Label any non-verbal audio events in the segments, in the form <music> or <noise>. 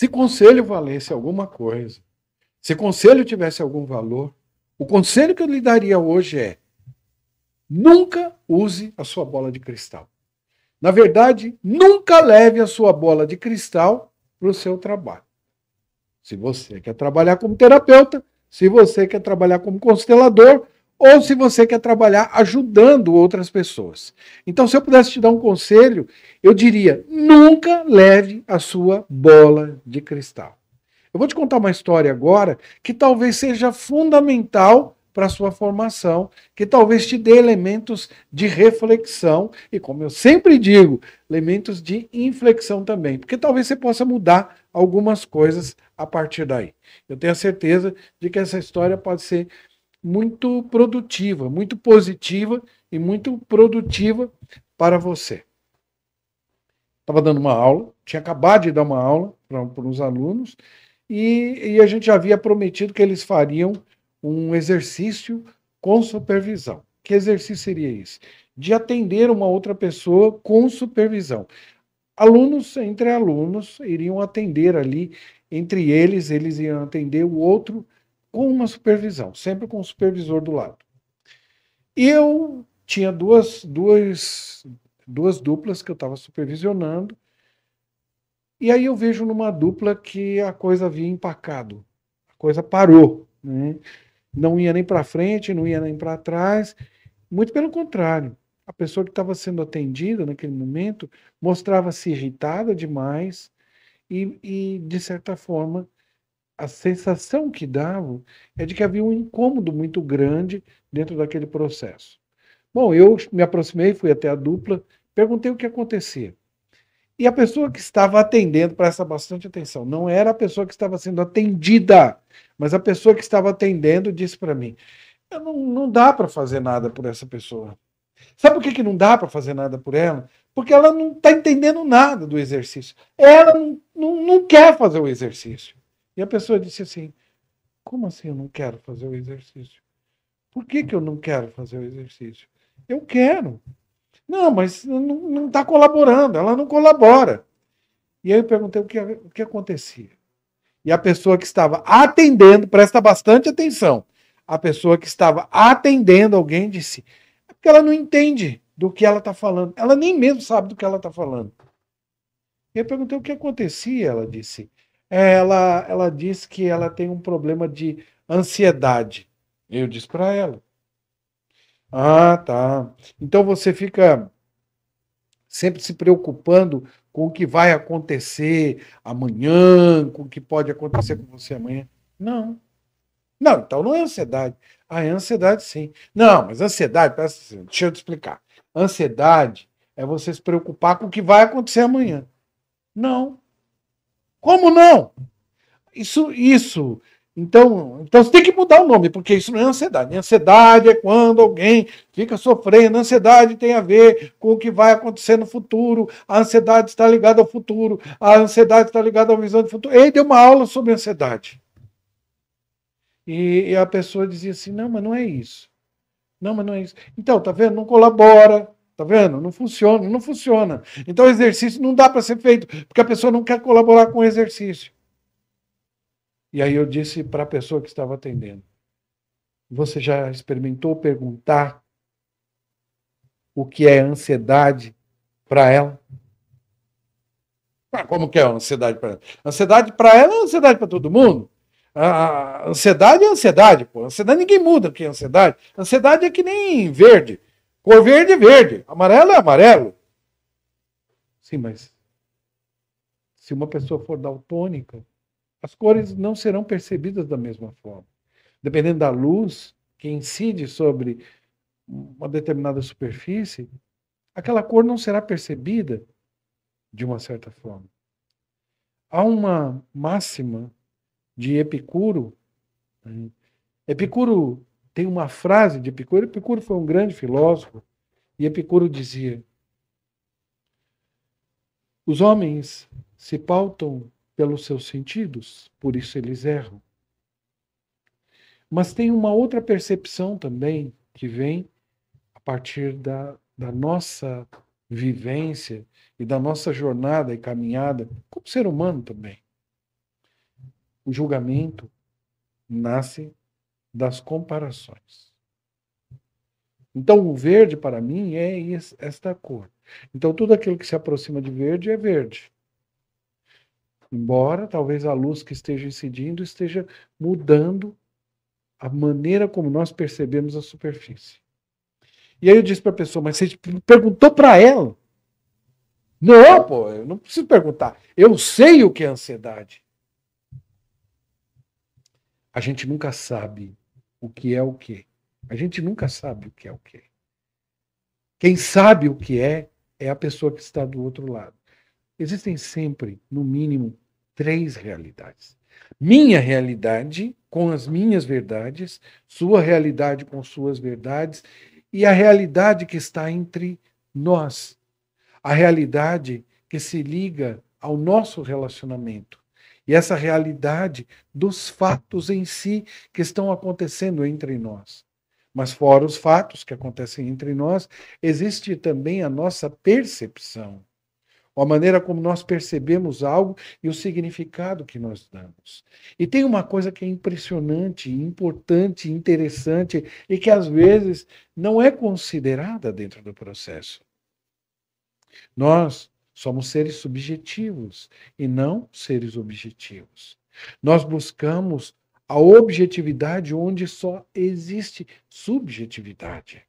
Se conselho valesse alguma coisa, se conselho tivesse algum valor, o conselho que eu lhe daria hoje é: nunca use a sua bola de cristal. Na verdade, nunca leve a sua bola de cristal para o seu trabalho. Se você quer trabalhar como terapeuta, se você quer trabalhar como constelador, ou se você quer trabalhar ajudando outras pessoas. Então, se eu pudesse te dar um conselho, eu diria: nunca leve a sua bola de cristal. Eu vou te contar uma história agora que talvez seja fundamental para a sua formação, que talvez te dê elementos de reflexão e, como eu sempre digo, elementos de inflexão também, porque talvez você possa mudar algumas coisas a partir daí. Eu tenho a certeza de que essa história pode ser muito produtiva, muito positiva e muito produtiva para você. Estava dando uma aula, tinha acabado de dar uma aula para uns alunos, e, e a gente havia prometido que eles fariam um exercício com supervisão. Que exercício seria esse? De atender uma outra pessoa com supervisão. Alunos entre alunos iriam atender ali, entre eles, eles iam atender o outro com uma supervisão, sempre com o supervisor do lado. Eu tinha duas, duas, duas duplas que eu estava supervisionando, e aí eu vejo numa dupla que a coisa havia empacado, a coisa parou, né? não ia nem para frente, não ia nem para trás, muito pelo contrário. A pessoa que estava sendo atendida naquele momento mostrava-se irritada demais e, e, de certa forma, a sensação que dava é de que havia um incômodo muito grande dentro daquele processo. Bom, eu me aproximei, fui até a dupla, perguntei o que acontecia. E a pessoa que estava atendendo, presta bastante atenção, não era a pessoa que estava sendo atendida, mas a pessoa que estava atendendo disse para mim: não, não dá para fazer nada por essa pessoa. Sabe por que, que não dá para fazer nada por ela? Porque ela não está entendendo nada do exercício. Ela não, não, não quer fazer o exercício. E a pessoa disse assim: como assim eu não quero fazer o exercício? Por que, que eu não quero fazer o exercício? Eu quero. Não, mas não está colaborando, ela não colabora. E aí eu perguntei o que, o que acontecia. E a pessoa que estava atendendo, presta bastante atenção, a pessoa que estava atendendo alguém disse: é porque ela não entende do que ela está falando, ela nem mesmo sabe do que ela está falando. E eu perguntei o que acontecia, ela disse: é, ela, ela diz que ela tem um problema de ansiedade. Eu disse para ela. Ah, tá. Então você fica sempre se preocupando com o que vai acontecer amanhã, com o que pode acontecer com você amanhã. Não. Não, então não é ansiedade. Ah, é ansiedade sim. Não, mas ansiedade, deixa eu te explicar. Ansiedade é você se preocupar com o que vai acontecer amanhã. Não. Como não? Isso, isso. Então, então você tem que mudar o nome, porque isso não é ansiedade. Ansiedade é quando alguém fica sofrendo. Ansiedade tem a ver com o que vai acontecer no futuro. A ansiedade está ligada ao futuro. A ansiedade está ligada à visão do futuro. Ele deu uma aula sobre ansiedade. E, e a pessoa dizia assim: não, mas não é isso. Não, mas não é isso. Então, tá vendo? Não colabora. Tá vendo? Não funciona, não funciona. Então o exercício não dá para ser feito, porque a pessoa não quer colaborar com o exercício. E aí eu disse para a pessoa que estava atendendo: Você já experimentou perguntar o que é ansiedade para ela? Ah, como que é a ansiedade para ela? Ansiedade para ela é ansiedade para todo mundo. A ansiedade é ansiedade, pô. Ansiedade ninguém muda o que é ansiedade. Ansiedade é que nem verde. Cor verde verde, amarelo é amarelo. Sim, mas se uma pessoa for daltônica, as cores não serão percebidas da mesma forma. Dependendo da luz que incide sobre uma determinada superfície, aquela cor não será percebida de uma certa forma. Há uma máxima de Epicuro. Né? Epicuro tem uma frase de Epicuro. Epicuro foi um grande filósofo e Epicuro dizia: Os homens se pautam pelos seus sentidos, por isso eles erram. Mas tem uma outra percepção também que vem a partir da, da nossa vivência e da nossa jornada e caminhada como ser humano também. O julgamento nasce das comparações. Então, o verde para mim é esta cor. Então, tudo aquilo que se aproxima de verde é verde. Embora talvez a luz que esteja incidindo esteja mudando a maneira como nós percebemos a superfície. E aí eu disse para a pessoa, mas você perguntou para ela? Não, pô, eu não preciso perguntar. Eu sei o que é ansiedade a gente nunca sabe o que é o que. A gente nunca sabe o que é o que. Quem sabe o que é, é a pessoa que está do outro lado. Existem sempre, no mínimo, três realidades. Minha realidade com as minhas verdades, sua realidade com suas verdades e a realidade que está entre nós. A realidade que se liga ao nosso relacionamento e essa realidade dos fatos em si que estão acontecendo entre nós. Mas, fora os fatos que acontecem entre nós, existe também a nossa percepção, a maneira como nós percebemos algo e o significado que nós damos. E tem uma coisa que é impressionante, importante, interessante e que às vezes não é considerada dentro do processo. Nós Somos seres subjetivos e não seres objetivos. Nós buscamos a objetividade onde só existe subjetividade.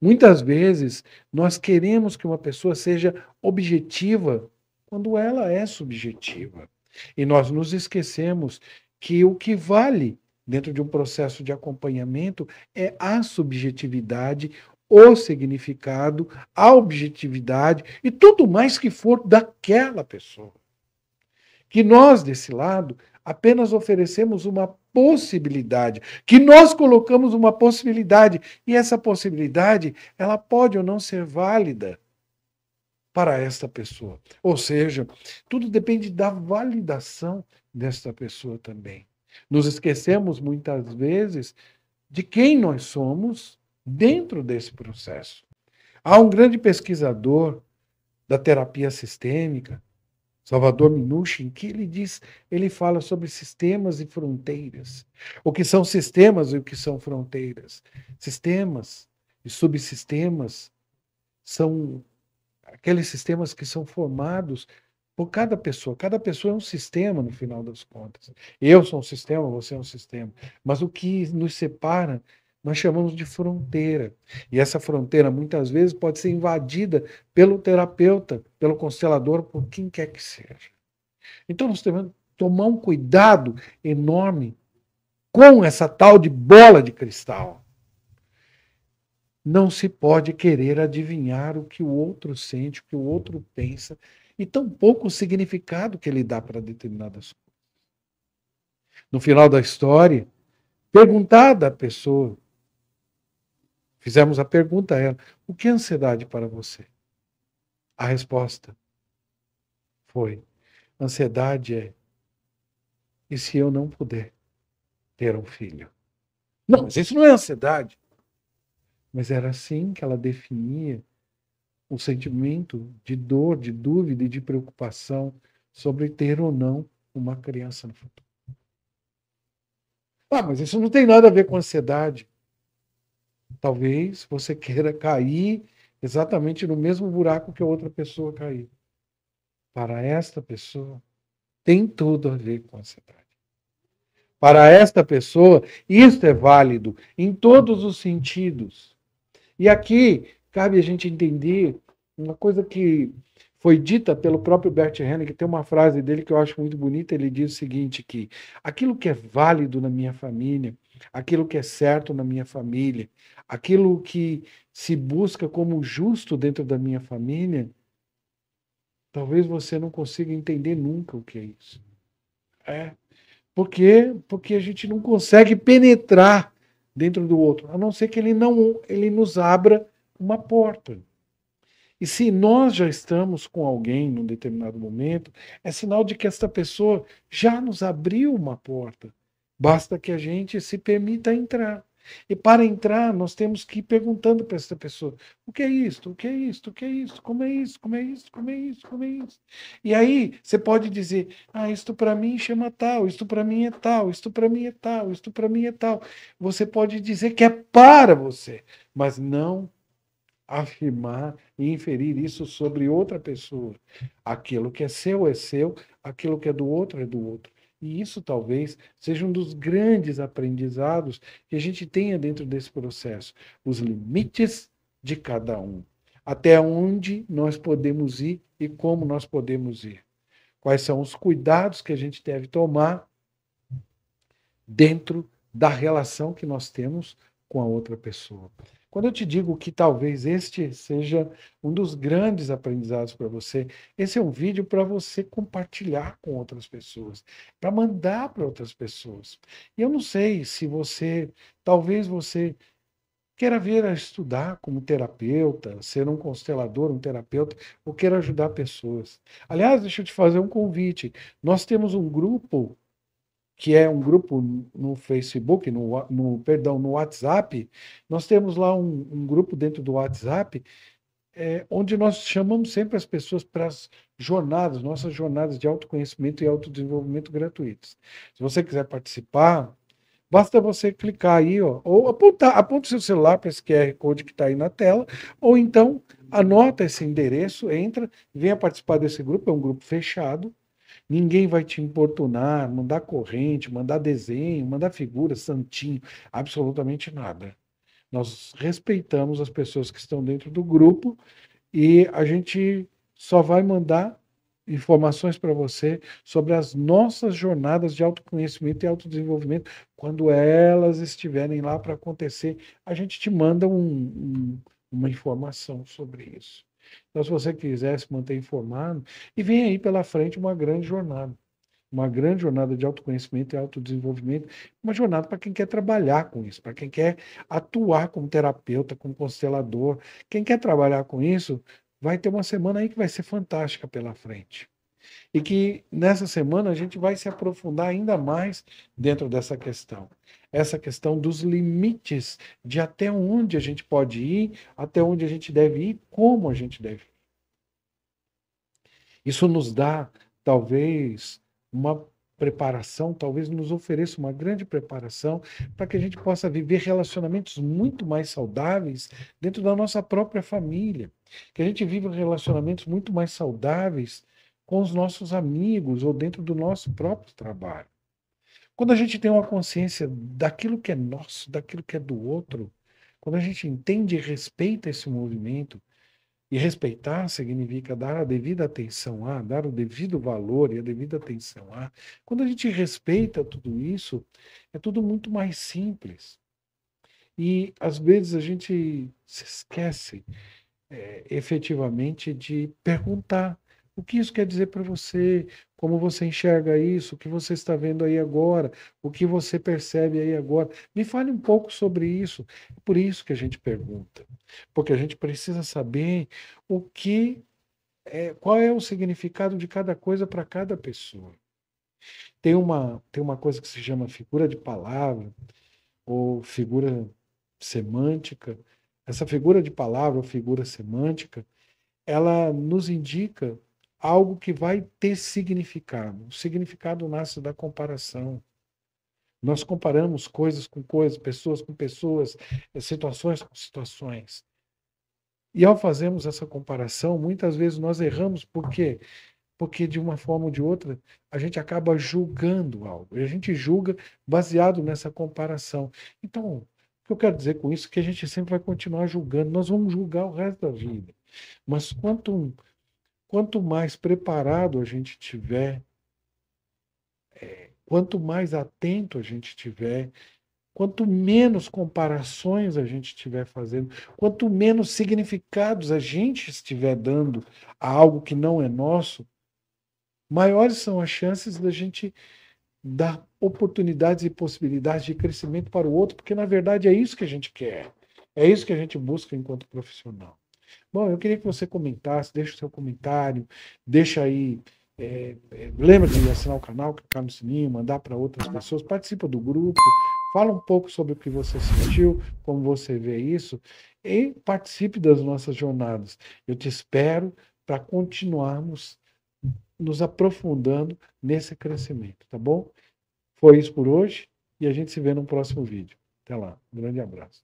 Muitas vezes nós queremos que uma pessoa seja objetiva quando ela é subjetiva. E nós nos esquecemos que o que vale dentro de um processo de acompanhamento é a subjetividade o significado, a objetividade e tudo mais que for daquela pessoa. Que nós, desse lado, apenas oferecemos uma possibilidade, que nós colocamos uma possibilidade e essa possibilidade, ela pode ou não ser válida para esta pessoa. Ou seja, tudo depende da validação desta pessoa também. Nos esquecemos muitas vezes de quem nós somos dentro desse processo. Há um grande pesquisador da terapia sistêmica, Salvador Minuchin, que ele diz, ele fala sobre sistemas e fronteiras. O que são sistemas e o que são fronteiras? Sistemas e subsistemas são aqueles sistemas que são formados por cada pessoa. Cada pessoa é um sistema, no final das contas. Eu sou um sistema, você é um sistema. Mas o que nos separa nós chamamos de fronteira. E essa fronteira muitas vezes pode ser invadida pelo terapeuta, pelo constelador, por quem quer que seja. Então nós temos que tomar um cuidado enorme com essa tal de bola de cristal. Não se pode querer adivinhar o que o outro sente, o que o outro pensa, e tampouco o significado que ele dá para determinadas coisas. No final da história, perguntada à pessoa Fizemos a pergunta a ela: o que é ansiedade para você? A resposta foi: ansiedade é e se eu não puder ter um filho? Não, mas isso não é ansiedade. Mas era assim que ela definia o sentimento de dor, de dúvida e de preocupação sobre ter ou não uma criança no futuro. Ah, mas isso não tem nada a ver com ansiedade. Talvez você <laughs> queira cair exatamente no mesmo buraco que a outra pessoa caiu. Para esta pessoa, tem tudo a ver com ansiedade. Para esta pessoa, isto é válido em todos os sentidos. E aqui cabe a gente entender uma coisa que foi dita pelo próprio Bert Hellinger, tem uma frase dele que eu acho muito bonita, ele diz o seguinte, que aquilo que é válido na minha família, aquilo que é certo na minha família, aquilo que se busca como justo dentro da minha família, talvez você não consiga entender nunca o que é isso. É. Porque, porque a gente não consegue penetrar dentro do outro, a não ser que ele não ele nos abra uma porta. E se nós já estamos com alguém num determinado momento, é sinal de que esta pessoa já nos abriu uma porta. Basta que a gente se permita entrar. E para entrar, nós temos que ir perguntando para essa pessoa: o que é isto? O que é isto? O que é isto? Como é isso? Como é isso? Como é isso? Como é isso? E aí você pode dizer: ah, isto para mim chama tal, isto para mim é tal, isto para mim é tal, isto para mim é tal. Você pode dizer que é para você, mas não afirmar e inferir isso sobre outra pessoa. Aquilo que é seu é seu, aquilo que é do outro é do outro. E isso talvez seja um dos grandes aprendizados que a gente tenha dentro desse processo: os limites de cada um. Até onde nós podemos ir e como nós podemos ir. Quais são os cuidados que a gente deve tomar dentro da relação que nós temos com a outra pessoa. Quando eu te digo que talvez este seja um dos grandes aprendizados para você, esse é um vídeo para você compartilhar com outras pessoas, para mandar para outras pessoas. E eu não sei se você, talvez você queira vir a estudar como terapeuta, ser um constelador, um terapeuta, ou queira ajudar pessoas. Aliás, deixa eu te fazer um convite. Nós temos um grupo que é um grupo no Facebook, no, no perdão, no WhatsApp, nós temos lá um, um grupo dentro do WhatsApp é, onde nós chamamos sempre as pessoas para as jornadas, nossas jornadas de autoconhecimento e autodesenvolvimento gratuitas. Se você quiser participar, basta você clicar aí, ó, ou apontar, aponta o seu celular para esse QR Code que está aí na tela, ou então anota esse endereço, entra, venha participar desse grupo, é um grupo fechado, Ninguém vai te importunar, mandar corrente, mandar desenho, mandar figura, santinho, absolutamente nada. Nós respeitamos as pessoas que estão dentro do grupo e a gente só vai mandar informações para você sobre as nossas jornadas de autoconhecimento e autodesenvolvimento quando elas estiverem lá para acontecer. A gente te manda um, um, uma informação sobre isso. Então, se você quiser se manter informado, e vem aí pela frente uma grande jornada. Uma grande jornada de autoconhecimento e autodesenvolvimento, uma jornada para quem quer trabalhar com isso, para quem quer atuar como terapeuta, como constelador. Quem quer trabalhar com isso, vai ter uma semana aí que vai ser fantástica pela frente. E que nessa semana a gente vai se aprofundar ainda mais dentro dessa questão. Essa questão dos limites de até onde a gente pode ir, até onde a gente deve ir, como a gente deve ir. Isso nos dá, talvez, uma preparação, talvez nos ofereça uma grande preparação para que a gente possa viver relacionamentos muito mais saudáveis dentro da nossa própria família, que a gente viva relacionamentos muito mais saudáveis com os nossos amigos ou dentro do nosso próprio trabalho. Quando a gente tem uma consciência daquilo que é nosso, daquilo que é do outro, quando a gente entende e respeita esse movimento, e respeitar significa dar a devida atenção a, dar o devido valor e a devida atenção a. Quando a gente respeita tudo isso, é tudo muito mais simples. E às vezes a gente se esquece é, efetivamente de perguntar o que isso quer dizer para você? Como você enxerga isso? O que você está vendo aí agora? O que você percebe aí agora? Me fale um pouco sobre isso. É por isso que a gente pergunta, porque a gente precisa saber o que é, qual é o significado de cada coisa para cada pessoa. Tem uma tem uma coisa que se chama figura de palavra ou figura semântica. Essa figura de palavra ou figura semântica, ela nos indica algo que vai ter significado. O significado nasce da comparação. Nós comparamos coisas com coisas, pessoas com pessoas, eh, situações com situações. E ao fazermos essa comparação, muitas vezes nós erramos, por quê? Porque de uma forma ou de outra, a gente acaba julgando algo. E a gente julga baseado nessa comparação. Então, o que eu quero dizer com isso é que a gente sempre vai continuar julgando. Nós vamos julgar o resto da vida. Mas quanto quanto mais preparado a gente tiver, é, quanto mais atento a gente tiver, quanto menos comparações a gente estiver fazendo, quanto menos significados a gente estiver dando a algo que não é nosso, maiores são as chances da gente dar oportunidades e possibilidades de crescimento para o outro, porque na verdade é isso que a gente quer, é isso que a gente busca enquanto profissional. Bom, eu queria que você comentasse, deixa o seu comentário, deixa aí. É, é, lembra de assinar o canal, clicar no sininho, mandar para outras pessoas, participa do grupo, fala um pouco sobre o que você sentiu, como você vê isso e participe das nossas jornadas. Eu te espero para continuarmos nos aprofundando nesse crescimento, tá bom? Foi isso por hoje e a gente se vê no próximo vídeo. Até lá, um grande abraço.